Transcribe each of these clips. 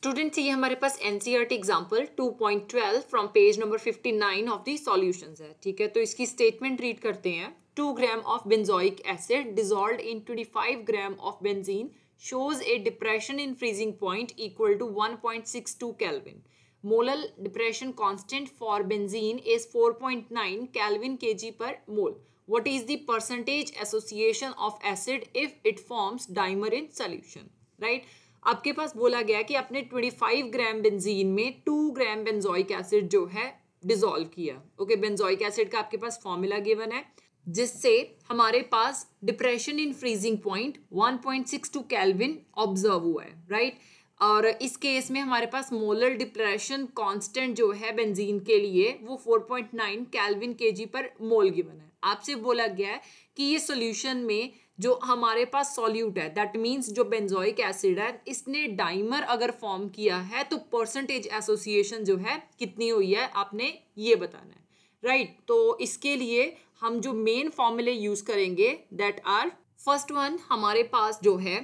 Student ये हमारे पास NCERT example 2.12 from page number 59 of the solutions है ठीक है तो इसकी स्टेटमेंट रीड करते हैं two gram of benzoic acid dissolve in 25 gram of benzene shows a depression in freezing point equal to one point six two kelvin molal depression constant for benzene is four point nine kelvin K G per mol what is the percentage association of acid if it forms dimer in solution right right? आपके पास बोला गया कि आपने 25 gram benzene में 2 ग्राम benzoic acid जो है dissolve किया okay benzoic acid का आपके पास फॉर्मूला गिवन है जिससे हमारे पास depression in freezing point 1.62 kelvin observe हुआ है राइट right? और इस केस में हमारे पास मोलर डिप्रेशन कांस्टेंट जो है बेंजीन के लिए वो 4.9 कैलविन के पर मोल गिवन है आपसे बोला गया है कि ये सोल्यूशन में जो हमारे पास सॉल्यूट है दैट मीन्स जो बेंजोइक एसिड है इसने डाइमर अगर फॉर्म किया है तो परसेंटेज एसोसिएशन जो है कितनी हुई है आपने ये बताना है राइट right, तो इसके लिए हम जो मेन फॉर्मूले यूज़ करेंगे दैट आर फर्स्ट वन हमारे पास जो है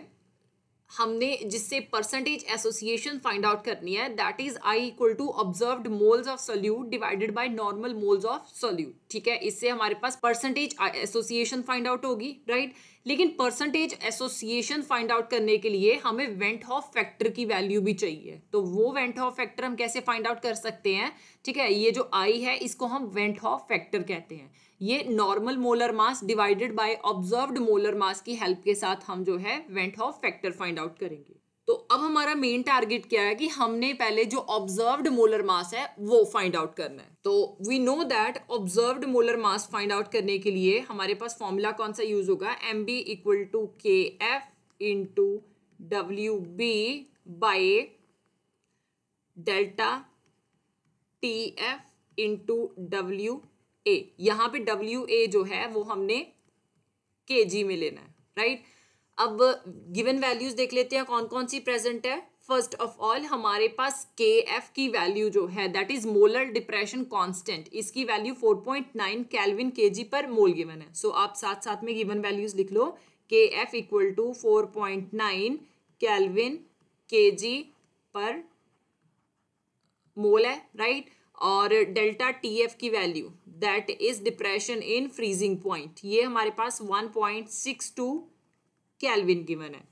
हमने जिससे परसेंटेज एसोसिएशन फाइंड आउट करनी है that is I equal to observe moles of solute divided by normal moles of solute ठीक है इससे हमारे पास परसेंटेज एसोसिएशन फाइंड आउट होगी राइट right? लेकिन परसेंटेज एसोसिएशन फाइंड आउट करने के लिए हमें वेंट हॉफ फैक्टर की वैल्यू भी चाहिए तो वो वेंट हॉफ फैक्टर हम कैसे फाइंड आउट कर सकते हैं ठीक है ये जो आई है इसको हम वेंट हॉफ फैक्टर कहते हैं ये normal molar mass divided by observed molar mass की हेल्प के साथ हम जो है van't Hoff factor find out करेंगे तो अब हमारा मेन टारगेट क्या है कि हमने पहले जो ऑब्जर्व्ड मोलर मास है वो फाइंड आउट करना है तो we know that observed molar mass find out करने के लिए हमारे पास फॉर्मूला कौन सा यूज होगा M B equal to K F into W B by delta T F into W A यहाँ पे डब्ल्यू ए जो है वो हमने के जी में लेना है राइट right? अब गिवन वैल्यूज देख लेते हैं कौन कौन सी प्रेजेंट है फर्स्ट ऑफ ऑल हमारे पास के एफ की वैल्यू जो है that is molar depression constant इसकी value 4.9 point nine kelvin K G per मोल गिवन है सो so, आप साथ साथ में गिवन वैल्यूज लिख लो K F equal to four point nine kelvin K G per mole है राइट right? और डेल्टा टी एफ की value that is depression in freezing point ये हमारे पास one point six two kelvin given है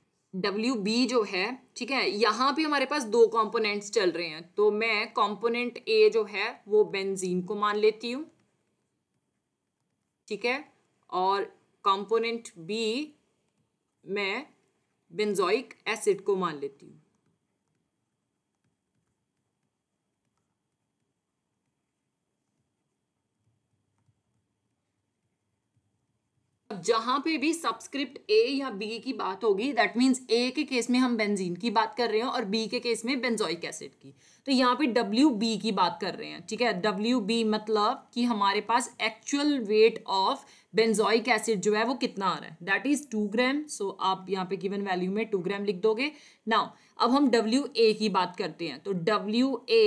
W B जो है ठीक है यहाँ पे हमारे पास दो कंपोनेंट्स चल रहे हैं तो मैं कंपोनेंट ए जो है वो बेंजीन को मान लेती हूँ ठीक है और कंपोनेंट बी मैं बेंजोइक एसिड को मान लेती हूँ जहां पे भी सब्सक्रिप्ट ए या बी की बात होगी दैट मीन्स ए के केस में हम बेंजीन की बात कर रहे हैं और बी के केस में बेंजोइक एसिड की तो यहाँ पे डब्ल्यू बी की बात कर रहे हैं ठीक है डब्ल्यू बी मतलब कि हमारे पास actual weight of benzoic acid जो है वो कितना आ रहा है that is two gram so आप यहाँ पे गिवन वैल्यू में टू ग्राम लिख दोगे नाउ अब हम डब्ल्यू ए की बात करते हैं तो W A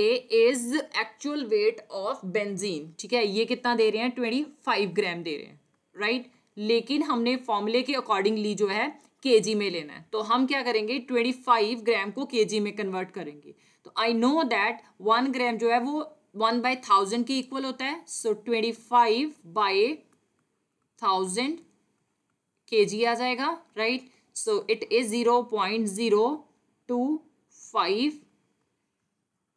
is actual weight of benzene ठीक है ये कितना दे रहे हैं ट्वेंटी फाइव ग्राम दे रहे हैं राइट right? लेकिन हमने फॉर्मूले के अकॉर्डिंगली जो है के में लेना है तो हम क्या करेंगे ट्वेंटी फाइव ग्राम को के में कन्वर्ट करेंगे तो I know that one gram जो है वो वन बाई थाउजेंड के इक्वल होता है so twenty five by thousand K G आ जाएगा right so it is zero point zero two five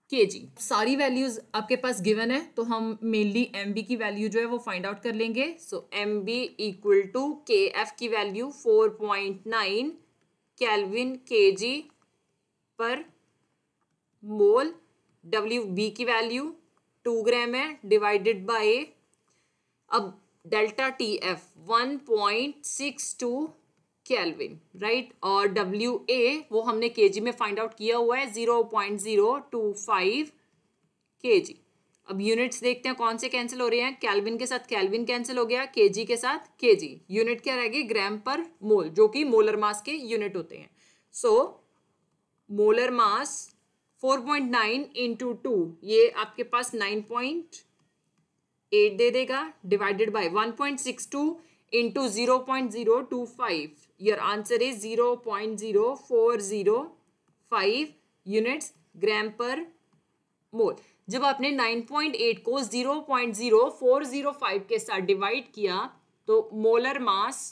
K G सारी वैल्यूज़ आपके पास गिवन है तो हम मेनली एम बी की वैल्यू जो है वो फाइंड आउट कर लेंगे so M B equal to K F की value four point nine kelvin K G per mole W B की वैल्यू टू ग्राम है डिवाइडेड बाय अब delta T F one point six two kelvin right और W A वो हमने G में find out किया हुआ है zero point zero two five K जी अब यूनिट्स देखते हैं कौन से कैंसिल हो रहे हैं कैलविन के साथ कैलविन कैंसिल हो गया जी के साथ जी यूनिट क्या रहेगी ग्राम पर मोल जो कि मोलर मास के यूनिट होते हैं so molar mass four point nine into two ये आपके पास एट दे देगा divided by two into 0.025. Your answer is 0.0405 units gram per mole जब आपने 9.8 को 0.0405 के साथ डिवाइड किया तो molar mass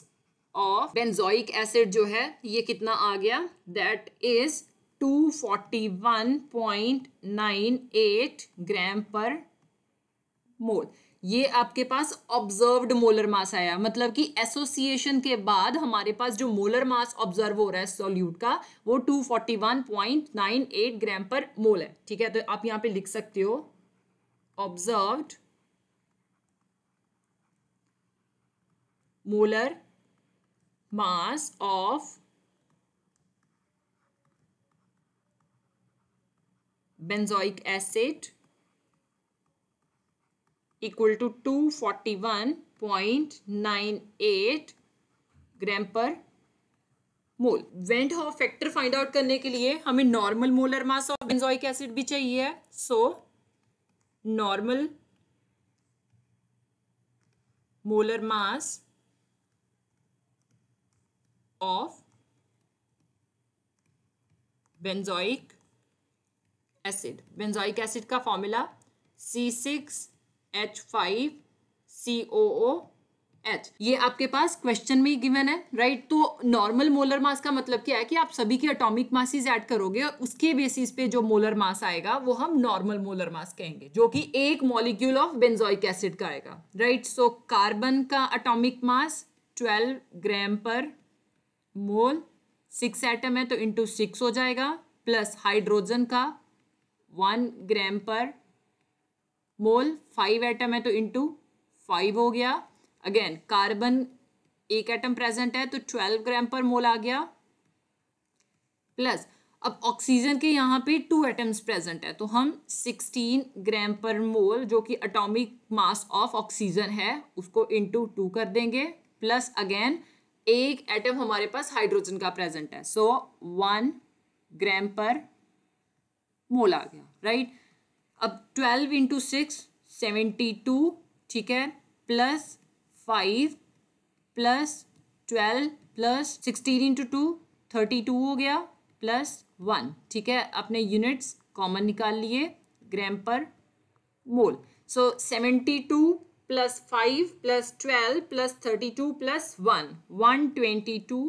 of benzoic acid जो है ये कितना आ गया दैट इज 241.98 ग्राम पर मोल ये आपके पास ऑब्जर्व्ड मोलर मास आया मतलब कि एसोसिएशन के बाद हमारे पास जो मोलर मास ऑब्जर्व हो रहा है सॉल्यूट का वो 241.98 ग्राम पर मोल है ठीक है तो आप यहां पे लिख सकते हो observed molar mass of benzoic acid equal to two forty one point nine eight gram per mole van't Hoff factor find out करने के लिए हमें normal molar mass of benzoic acid भी चाहिए so normal molar mass of benzoic acid benzoic acid का formula C six H five C O O H ये आपके पास क्वेश्चन में ही गिवन है राइट right? तो नॉर्मल मोलर मास का मतलब क्या है कि आप सभी के अटोमिक मासिस ऐड करोगे और उसके बेसिस पे जो मोलर मास आएगा वो हम नॉर्मल मोलर मास कहेंगे जो कि एक मॉलिक्यूल ऑफ बेंजोइक एसिड का आएगा राइट सो कार्बन का atomic mass 12 gram per mole six atom है तो इंटू सिक्स हो जाएगा प्लस हाइड्रोजन का one gram per mole five atom है तो इंटू फाइव हो गया अगेन कार्बन एक एटम प्रेजेंट है तो ट्वेल्व ग्राम पर मोल आ गया प्लस अब ऑक्सीजन के यहाँ पे टू एटम्स प्रेजेंट है तो हम सिक्सटीन ग्राम पर मोल जो कि अटोमिक मास ऑफ ऑक्सीजन है उसको इंटू टू कर देंगे प्लस अगेन एक एटम हमारे पास हाइड्रोजन का प्रेजेंट है so one gram per mole आ गया राइट right? अब twelve into six seventy two ठीक है plus five plus twelve plus sixteen into two thirty two हो गया प्लस वन ठीक है अपने यूनिट्स कॉमन निकाल लिए gram per mole so seventy two plus five plus twelve plus thirty two plus one one twenty two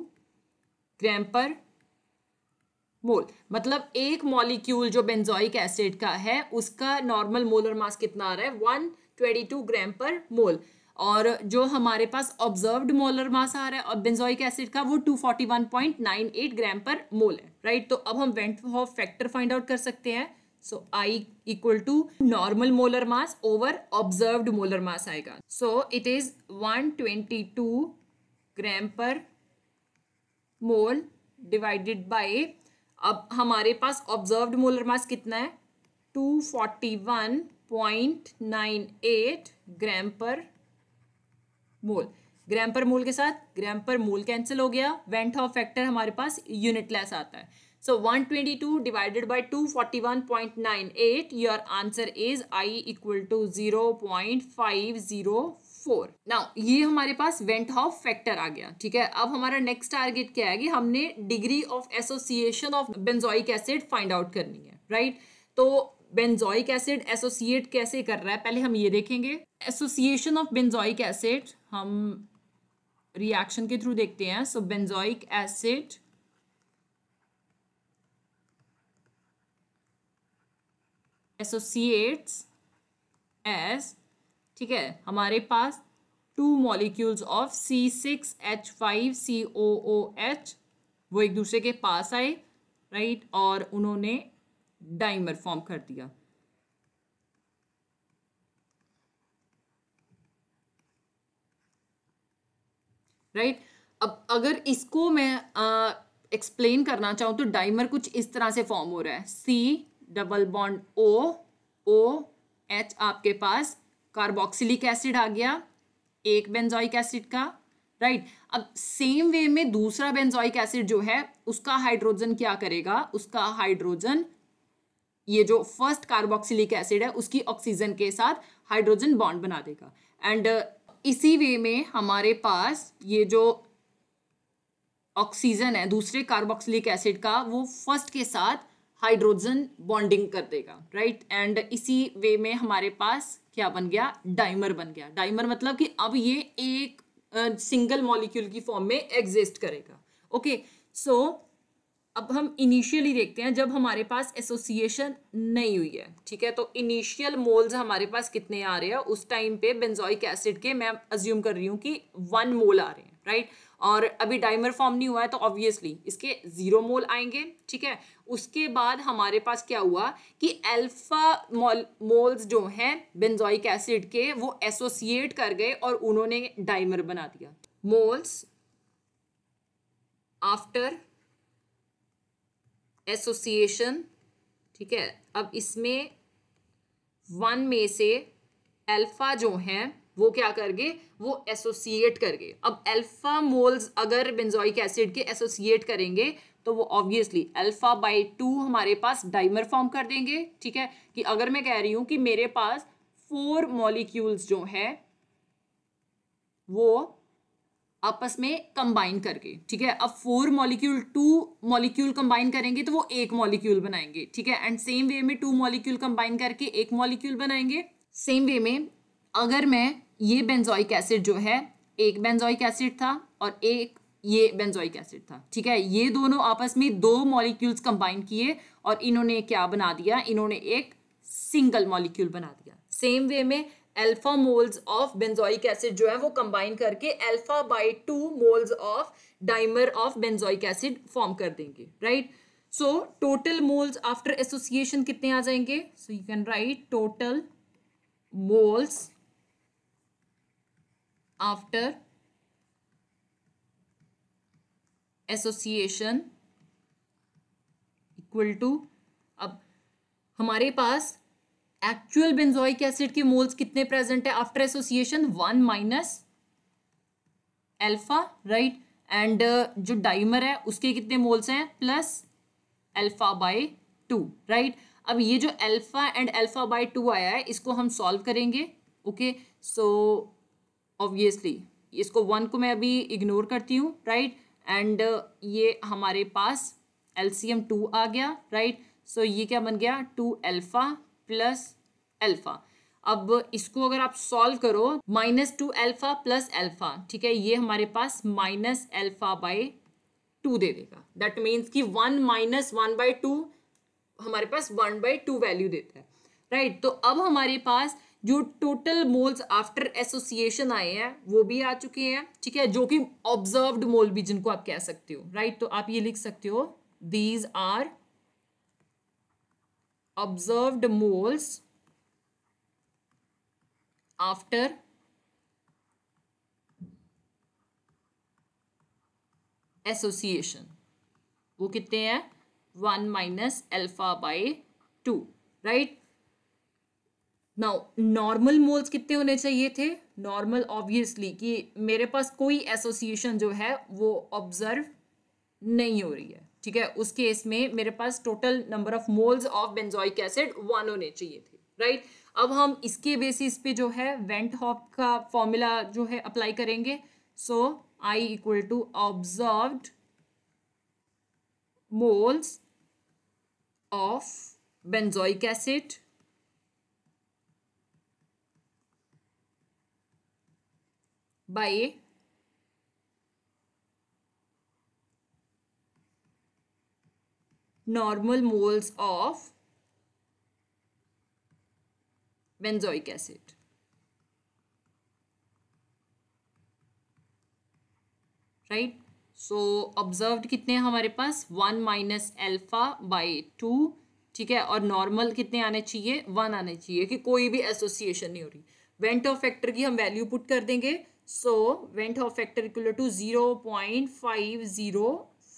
gram per mole मतलब एक molecule जो बेंजोइक एसिड का है उसका नॉर्मल मोलर मास कितना आ रहा है one twenty two gram per मोल और जो हमारे पास ऑब्जर्व्ड मोलर मास आ रहा है और बेंजोइक एसिड का वो two forty one point nine eight gram per mole है राइट तो अब हम van't Hoff factor find out कर सकते हैं so I equal to normal molar mass over observed molar mass आएगा so it is one twenty two gram per mole divided by अब हमारे पास ऑब्जर्व मोलर मास कितना है two forty one point nine eight gram per mole ग्राम per मोल के साथ ग्राम per मोल cancel हो गया went Hoff factor हमारे पास यूनिटलेस आता है so one twenty 122 divided nine eight your answer is I equal to zero point five zero four now ये हमारे पास वेंट ऑफ फैक्टर आ गया ठीक है अब हमारा नेक्स्ट टारगेट क्या है कि हमने degree of association of benzoic acid find out करनी है राइट right? तो बेंजोइक एसिड एसोसिएट कैसे कर रहा है पहले हम ये देखेंगे एसोसिएशन ऑफ बेंजोइक एसिड हम रिएक्शन के थ्रू देखते हैं so benzoic acid associates as ठीक है हमारे पास two molecules of C six H five C O O H वो एक दूसरे के पास आए राइट और उन्होंने डाइमर फॉर्म कर दिया राइट right? अब अगर इसको मैं एक्सप्लेन करना चाहूँ तो डाइमर कुछ इस तरह से फॉर्म हो रहा है C double bond O O H आपके पास कार्बोक्सिलिक एसिड आ गया एक बेंजोइक एसिड का राइट right. अब सेम वे में दूसरा बेंजोइक एसिड जो है उसका हाइड्रोजन क्या करेगा उसका हाइड्रोजन ये जो फर्स्ट कार्बोक्सिलिक एसिड है उसकी ऑक्सीजन के साथ हाइड्रोजन बॉन्ड बना देगा एंड uh, इसी वे में हमारे पास ये जो ऑक्सीजन है दूसरे कार्बोक्सिलिक एसिड का वो फर्स्ट के साथ हाइड्रोजन बॉन्डिंग कर देगा राइट right? एंड इसी वे में हमारे पास क्या बन गया डाइमर बन गया डाइमर मतलब कि अब ये एक सिंगल मॉलिक्यूल की फॉर्म में एग्जिस्ट करेगा ओके सो अब हम इनिशियली देखते हैं जब हमारे पास एसोसिएशन नहीं हुई है ठीक है तो इनिशियल मोल्स हमारे पास कितने आ रहे हैं उस टाइम पे बेंजोइक एसिड के मैं अज्यूम कर रही हूँ कि वन मोल आ रहे हैं राइट और अभी डाइमर फॉर्म नहीं हुआ है तो ऑब्वियसली इसके ज़ीरो मोल आएंगे ठीक है उसके बाद हमारे पास क्या हुआ कि अल्फा मोल मोल्स जो हैं बेंजोइक एसिड के वो एसोसिएट कर गए और उन्होंने डाइमर बना दिया मोल्स आफ्टर एसोसिएशन ठीक है अब इसमें वन में से अल्फा जो हैं वो क्या कर गए वो एसोसिएट कर गए अब अल्फा मोल्स अगर बेंजोइक एसिड के एसोसिएट करेंगे तो वो ऑब्वियसली अल्फा बाई टू हमारे पास डाइमर फॉर्म कर देंगे ठीक है कि अगर मैं कह रही हूँ कि मेरे पास फोर मॉलिक्यूल्स जो है वो आपस में कंबाइन करके ठीक है अब four molecule two molecule combine करेंगे तो वो एक मॉलिक्यूल बनाएंगे ठीक है एंड सेम वे में टू मॉलिक्यूल कंबाइन करके एक मॉलिक्यूल बनाएंगे सेम वे में अगर मैं ये बेंजोइक एसिड जो है एक बेंजोइक एसिड था और एक ये बेंजोइक एसिड था ठीक है ये दोनों आपस में दो मॉलिक्यूल्स कंबाइन किए और इन्होंने क्या बना दिया इन्होंने एक सिंगल मॉलिक्यूल बना दिया सेम वे में alpha moles of benzoic acid जो है वो कंबाइन करके alpha by two moles of dimer of benzoic acid form कर देंगे right so total moles after association कितने आ जाएंगे so you can write total moles after association equal to अब हमारे पास एक्चुअल बेंजोइक एसिड के मोल्स कितने प्रेजेंट है after association one minus alpha right and जो डाइमर है उसके कितने मोल्स हैं plus alpha by two right अब ये जो alpha and alpha by two आया है इसको हम सॉल्व करेंगे ओके सो ऑब्वियसली इसको वन को मैं अभी इग्नोर करती हूँ राइट एंड uh, ये हमारे पास एल टू आ गया राइट right? सो so, ये क्या बन गया टू एल्फ़ा प्लस एल्फा अब इसको अगर आप सॉल्व करो minus two alpha plus alpha ठीक है ये हमारे पास माइनस एल्फा बाई टू दे देगा दैट मीन्स कि one minus one by two हमारे पास वन बाई टू वैल्यू देता है राइट right, तो अब हमारे पास जो टोटल मोल्स आफ्टर एसोसिएशन आए हैं वो भी आ चुके हैं ठीक है जो कि ऑब्जर्व्ड मोल भी जिनको आप कह सकते हो राइट right? तो आप ये लिख सकते हो these are observed moles after association वो कितने हैं one minus alpha by two right now normal moles कितने होने चाहिए थे नॉर्मल ऑब्वियसली कि मेरे पास कोई एसोसिएशन जो है वो ऑब्जर्व नहीं हो रही है ठीक है उस केस में मेरे पास total number of moles of benzoic acid one होने चाहिए थे राइट right? अब हम इसके बेसिस पे जो है वेंट हॉप का फॉर्मूला जो है अप्लाई करेंगे so I equal to observe moles of benzoic acid by normal moles of benzoic acid. Right right? So so, कितने हैं हमारे पास one minus alpha by two ठीक है और नॉर्मल कितने आने चाहिए वन आने चाहिए कि कोई भी एसोसिएशन नहीं हो रही वेंट ऑफ फैक्टर की हम वैल्यू पुट कर देंगे so van't Hoff factor equal to zero point five zero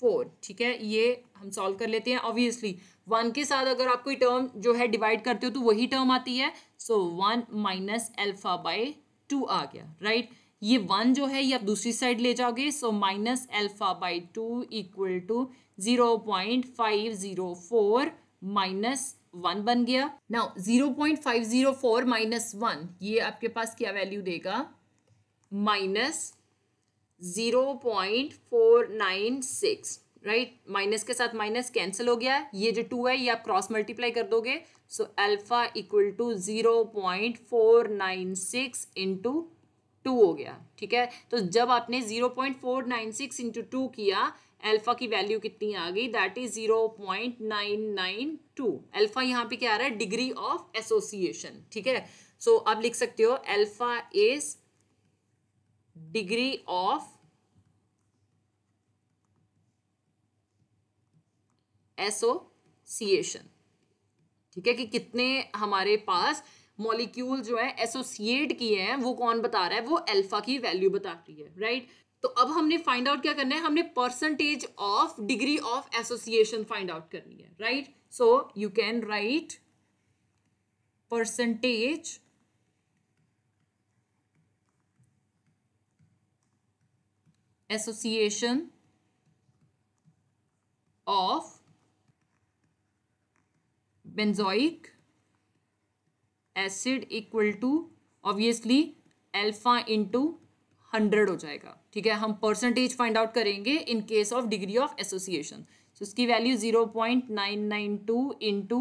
four ठीक है ये हम सॉल्व कर लेते हैं ऑब्वियसली वन के साथ अगर आप कोई टर्म जो है डिवाइड करते हो तो वही टर्म आती है so one minus alpha by two आ गया राइट right? ये वन जो है ये आप दूसरी साइड ले जाओगे so minus alpha by two equal to zero point five zero four minus one बन गया now zero point five zero four minus one ये आपके पास क्या वैल्यू देगा minus zero point four nine six right minus के साथ minus cancel हो गया ये जो टू है ये आप क्रॉस मल्टीप्लाई कर दोगे so alpha equal to zero point four nine six into two हो गया ठीक है तो जब आपने zero point four nine six into two किया अल्फ़ा की वैल्यू कितनी आ गई that is zero point nine nine two alpha यहाँ पे क्या आ रहा है डिग्री ऑफ एसोसिएशन ठीक है सो so, आप लिख सकते हो alpha is degree of association ठीक है कि कितने हमारे पास मॉलिक्यूल जो है एसोसिएट किए हैं वो कौन बता रहा है वो अल्फा की वैल्यू बता रही है राइट तो अब हमने फाइंड आउट क्या करना है हमने percentage of degree of association find out करनी है right so you can write percentage association of benzoic acid equal to obviously alpha into hundred हो जाएगा ठीक है हम परसेंटेज फाइंड आउट करेंगे in case of degree of association so इसकी value zero point nine nine two into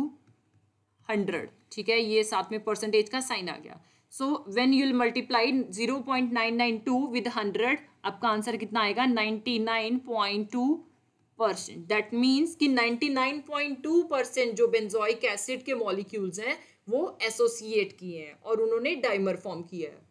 hundred ठीक है ये साथ में परसेंटेज का साइन आ गया so when you'll multiply zero point nine nine two with hundred आपका आंसर कितना आएगा 99.2 परसेंट दैट मीन्स कि 99.2 परसेंट जो बेंजोइक एसिड के मॉलिक्यूल्स हैं वो एसोसिएट किए हैं और उन्होंने डाइमर फॉर्म किया है